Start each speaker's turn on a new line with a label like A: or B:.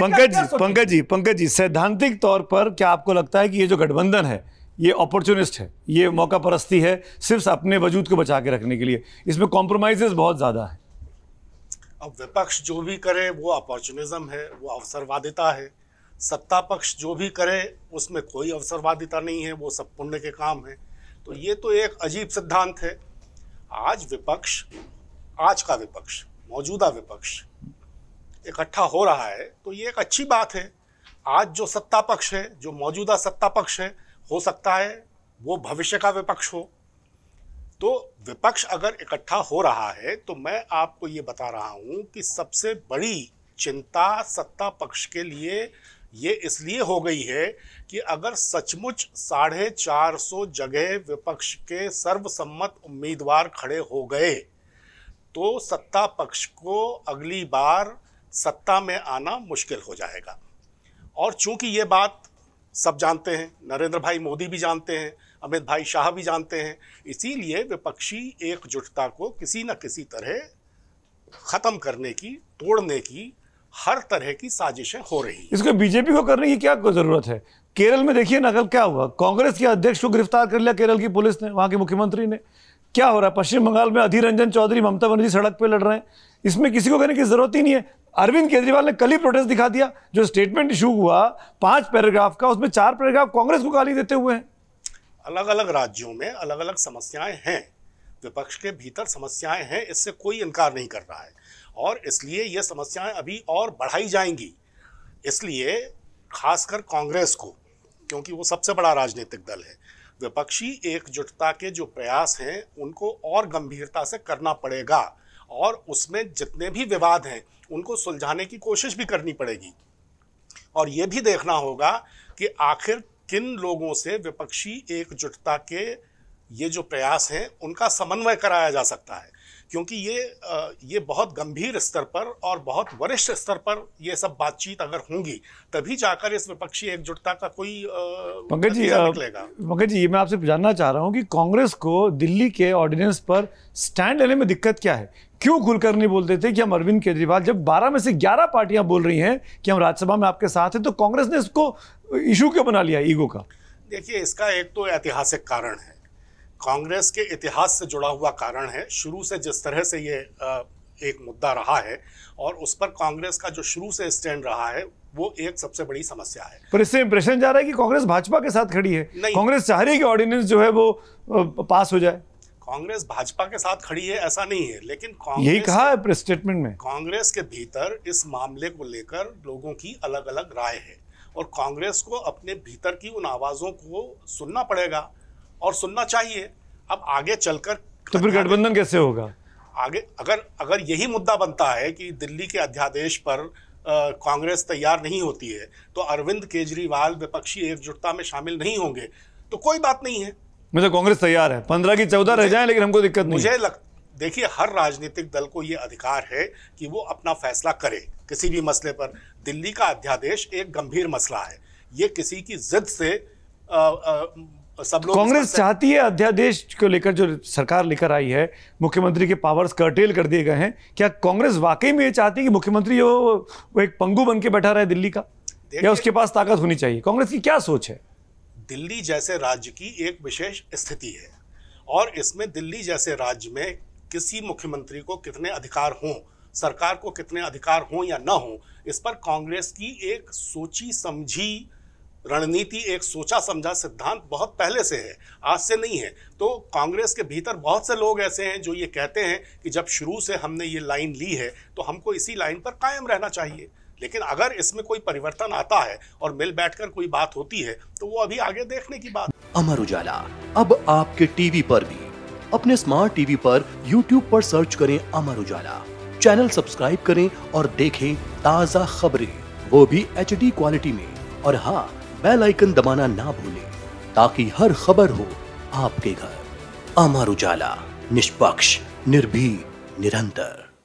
A: पंकज जी पंकज
B: जी पंकज जी सैद्धांतिक तौर पर क्या आपको लगता है कि ये जो गठबंधन है ये अपॉर्चुनिस्ट है ये मौका परस्ती है सिर्फ अपने वजूद को बचा के रखने के लिए इसमें कॉम्प्रोमाइजेज बहुत ज़्यादा है
A: अब विपक्ष जो भी करे वो अपॉर्चुनिज्म है वो अवसरवादिता है सत्ता पक्ष जो भी करे उसमें कोई अवसरवादिता नहीं है वो सब पुण्य के काम है तो ये तो एक अजीब सिद्धांत है आज विपक्ष आज का विपक्ष मौजूदा विपक्ष इकट्ठा हो रहा है तो ये एक अच्छी बात है आज जो सत्ता पक्ष है जो मौजूदा सत्ता पक्ष है हो सकता है वो भविष्य का विपक्ष हो तो विपक्ष अगर इकट्ठा हो रहा है तो मैं आपको ये बता रहा हूँ कि सबसे बड़ी चिंता सत्ता पक्ष के लिए ये इसलिए हो गई है कि अगर सचमुच साढ़े चार सौ जगह विपक्ष के सर्वसम्मत उम्मीदवार खड़े हो गए तो सत्ता पक्ष को अगली बार सत्ता में आना मुश्किल हो जाएगा और चूंकि ये बात सब जानते हैं नरेंद्र भाई मोदी भी जानते हैं अमित भाई शाह भी जानते हैं इसीलिए विपक्षी एकजुटता को किसी न किसी तरह ख़त्म करने की तोड़ने की हर तरह की साजिशें हो रही
B: इसको बीजेपी को करने की क्या जरूरत है केरल में देखिए नकल क्या हुआ कांग्रेस के अध्यक्ष को गिरफ्तार कर लिया केरल की पुलिस ने वहां के मुख्यमंत्री ने क्या हो रहा है पश्चिम बंगाल में अधीर रंजन चौधरी ममता बनर्जी सड़क पर लड़ रहे हैं इसमें किसी को कहने की जरूरत ही नहीं है अरविंद केजरीवाल ने कल ही प्रोटेस्ट दिखा दिया जो स्टेटमेंट इशू हुआ पांच पैराग्राफ का उसमें चार पैराग्राफ कांग्रेस को गाली देते हुए हैं
A: अलग अलग राज्यों में अलग अलग समस्याएं हैं विपक्ष के भीतर समस्याएं हैं इससे कोई इनकार नहीं कर रहा है और इसलिए ये समस्याएं अभी और बढ़ाई जाएंगी इसलिए खासकर कांग्रेस को क्योंकि वो सबसे बड़ा राजनीतिक दल है विपक्षी एकजुटता के जो प्रयास हैं उनको और गंभीरता से करना पड़ेगा और उसमें जितने भी विवाद हैं उनको सुलझाने की कोशिश भी करनी पड़ेगी और ये भी देखना होगा कि आखिर किन लोगों से विपक्षी एकजुटता के ये जो प्रयास हैं उनका समन्वय कराया जा सकता है क्योंकि ये ये बहुत गंभीर स्तर पर और बहुत वरिष्ठ स्तर पर ये सब बातचीत अगर होंगी तभी जाकर इस विपक्षी एकजुटता का कोई पंकज जी पंकज
B: जी मैं आपसे जानना चाह रहा हूँ कि कांग्रेस को दिल्ली के ऑर्डिनेंस पर स्टैंड लेने में दिक्कत क्या है क्यों नहीं बोलते थे कि हम अरविंद केजरीवाल जब 12 में से 11 पार्टियां बोल रही हैं कि हम राज्यसभा में आपके साथ हैं तो कांग्रेस ने इसको इशू क्यों बना लिया ईगो का
A: देखिए इसका एक तो ऐतिहासिक कारण है कांग्रेस के इतिहास से जुड़ा हुआ कारण है शुरू से जिस तरह से ये एक मुद्दा रहा है और उस पर कांग्रेस का जो शुरू से स्टैंड रहा है वो एक सबसे बड़ी समस्या है
B: पर इससे इंप्रेशन जा रहा है कि कांग्रेस भाजपा के साथ खड़ी है नहीं कांग्रेस चाह रही है कि ऑर्डिनेंस जो है वो पास हो जाए
A: कांग्रेस भाजपा के साथ खड़ी है ऐसा नहीं है लेकिन यही कहा है प्रेस स्टेटमेंट में कांग्रेस के भीतर इस मामले को लेकर लोगों की अलग अलग राय है और कांग्रेस को अपने भीतर की उन आवाज़ों को सुनना पड़ेगा और सुनना चाहिए अब आगे चलकर
B: तो फिर गठबंधन कैसे होगा
A: आगे अगर अगर यही मुद्दा बनता है कि दिल्ली के अध्यादेश पर कांग्रेस तैयार नहीं होती है तो अरविंद केजरीवाल विपक्षी एकजुटता में शामिल नहीं होंगे तो कोई बात नहीं है
B: मतलब कांग्रेस तैयार है पंद्रह की चौदह रह जाए लेकिन हमको दिक्कत मुझे लग
A: देखिए हर राजनीतिक दल को ये अधिकार है कि वो अपना फैसला करे किसी भी मसले पर दिल्ली का अध्यादेश एक गंभीर मसला है ये किसी की जिद से आ, आ, सब लोग कांग्रेस चाहती
B: है अध्यादेश को लेकर जो सरकार लेकर आई है मुख्यमंत्री के पावर्स कर्टेल कर दिए गए हैं क्या कांग्रेस वाकई में ये चाहती है कि मुख्यमंत्री वो एक पंगू बन के बैठा रहे दिल्ली का या उसके पास ताकत होनी चाहिए कांग्रेस की क्या सोच है
A: दिल्ली जैसे राज्य की एक विशेष स्थिति है और इसमें दिल्ली जैसे राज्य में किसी मुख्यमंत्री को कितने अधिकार हों सरकार को कितने अधिकार हों या ना हों इस पर कांग्रेस की एक सोची समझी रणनीति एक सोचा समझा सिद्धांत बहुत पहले से है आज से नहीं है तो कांग्रेस के भीतर बहुत से लोग ऐसे हैं जो ये कहते हैं कि जब शुरू से हमने ये लाइन ली है तो हमको इसी लाइन पर कायम रहना चाहिए लेकिन अगर इसमें कोई परिवर्तन आता है और मिल बैठकर कोई बात होती है तो वो अभी आगे देखने की बात अमर उजाला अब आपके टीवी पर भी अपने स्मार्ट टीवी पर यूट्यूब पर सर्च करें अमर उजाला चैनल सब्सक्राइब करें और देखें ताजा खबरें वो भी एच क्वालिटी में और हाँ बेल आइकन दबाना ना भूलें ताकि हर खबर हो आपके घर अमर उजाला निष्पक्ष निर्भी
B: निरंतर